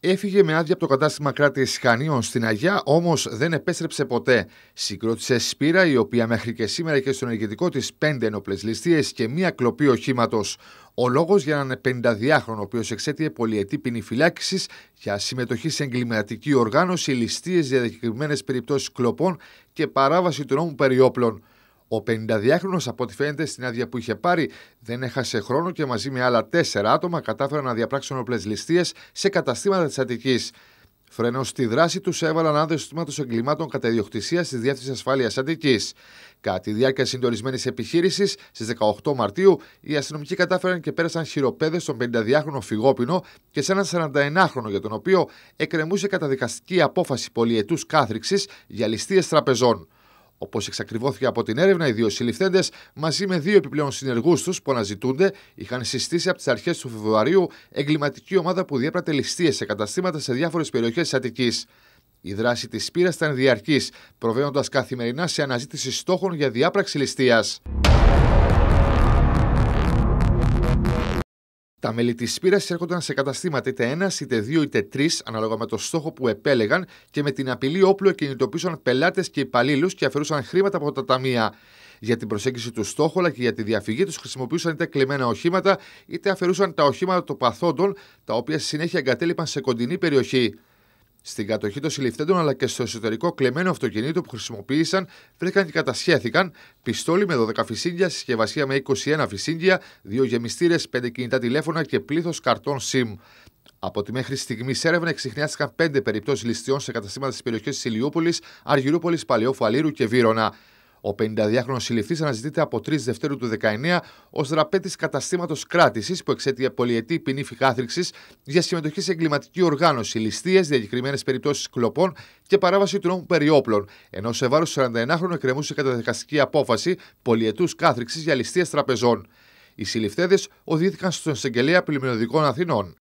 Έφυγε με άδεια από το κατάστημα κράτης Χανίων στην Αγιά, όμως δεν επέστρεψε ποτέ. Συγκρότησε σπήρα, η οποία μέχρι και σήμερα είχε στον ηγετικό της πέντε ενόπλες ληστείες και μία κλοπή οχήματος. Ο λόγος για έναν 52χρονο, ο οποίος εξέτειε πολυετή ποινή φυλάκισης για συμμετοχή σε εγκληματική οργάνωση, ληστείες για περιπτώσεις κλοπών και παράβαση του νόμου περιόπλων. Ο 52χρονο, από ό,τι φαίνεται, στην άδεια που είχε πάρει, δεν έχασε χρόνο και μαζί με άλλα τέσσερα άτομα κατάφεραν να διαπράξουν όπλες ληστείες σε καταστήματα της Αττικής. Φρένο στη δράση τους έβαλαν άνδρες του τμήματο εγκλημάτων κατά ιδιοκτησία της Διεύθυνσης Ασφάλειας Αντική. Κατά τη διάρκεια συντονισμένης επιχείρησης στις 18 Μαρτίου, οι αστυνομικοί κατάφεραν και πέρασαν χειροπέδες στον 52χρονο Φιγόπινο και σε έναν 41χρονο για τον οποίο εκκρεμούσε καταδικαστική απόφαση πολιετούς κάθριξης για ληστείες τραπεζών. Όπως εξακριβώθηκε από την έρευνα, οι δύο συλληφθέντες μαζί με δύο επιπλέον συνεργούς τους που αναζητούνται είχαν συστήσει από τις αρχές του Φεβρουαρίου εγκληματική ομάδα που διέπρατε ληστείες σε καταστήματα σε διάφορες περιοχές της Αττικής. Η δράση της πύρας ήταν διαρκής, προβαίνοντας καθημερινά σε αναζήτηση στόχων για διάπραξη ληστείας. Τα μέλη της πείρα έρχονταν σε καταστήματα είτε ένας, είτε δύο, είτε τρεις, ανάλογα με το στόχο που επέλεγαν και με την απειλή όπλου κινητοποίησαν πελάτες και υπαλλήλους και αφαιρούσαν χρήματα από τα ταμεία. Για την προσέγγιση του στόχου αλλά και για τη διαφυγή τους χρησιμοποιούσαν είτε κλεμμένα οχήματα είτε αφαιρούσαν τα οχήματα των παθόντων, τα οποία συνέχεια εγκατέλειπαν σε κοντινή περιοχή. Στην κατοχή των συλληφθέντων αλλά και στο εσωτερικό κλεμμένο αυτοκίνητο που χρησιμοποίησαν βρήκαν και κατασχέθηκαν πιστόλι με 12 φυσίγγια, συσκευασία με 21 φυσίγγια, δύο γεμιστήρες, 5 κινητά τηλέφωνα και πλήθος καρτών SIM. Από τη μέχρι στιγμής έρευνα εξηχνιάστηκαν 5 περιπτώσεις ληστείων σε καταστήματα τη περιοχή της Ηλιούπολης, Αργυρούπολης, Παλαιόφου και Βύρονα. Ο 52χρονο συλληφθής αναζητείται από 3 Δευτέρου του 19 ως δραπέτης καταστήματος κράτησης που εξέτει πολιετή ποινή φυκάθρηξης για συμμετοχή σε εγκληματική οργάνωση, ληστείες, διακεκριμένες περιπτώσεις κλοπών και παράβαση του νόμου περιόπλων. Ενώ σε βάρος 41χρονου εκκρεμούσε κατά δικαστική απόφαση πολιετούς κάθριξη για ληστείε τραπεζών. Οι συλληφθέδε οδηγήθηκαν στον εισαγγελέα πλημμυροδικών Αθηνών.